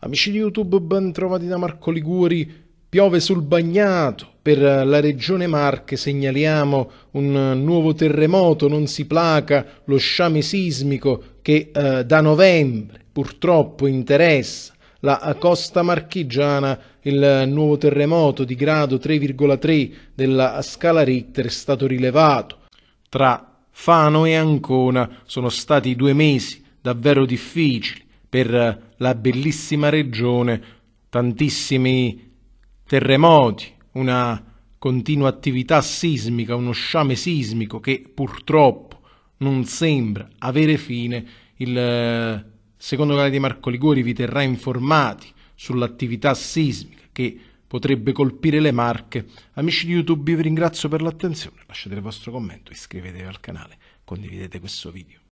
Amici di YouTube, ben trovati da Marco Liguri. Piove sul bagnato. Per la regione Marche segnaliamo un nuovo terremoto, non si placa lo sciame sismico che eh, da novembre purtroppo interessa la costa marchigiana, il nuovo terremoto di grado 3,3 della scala Richter è stato rilevato. Tra Fano e Ancona sono stati due mesi davvero difficili per la bellissima regione, tantissimi terremoti, una continua attività sismica, uno sciame sismico che purtroppo non sembra avere fine. Il eh, secondo canale di Marco Liguori vi terrà informati sull'attività sismica che potrebbe colpire le marche. Amici di YouTube, vi ringrazio per l'attenzione, lasciate il vostro commento, iscrivetevi al canale, condividete questo video.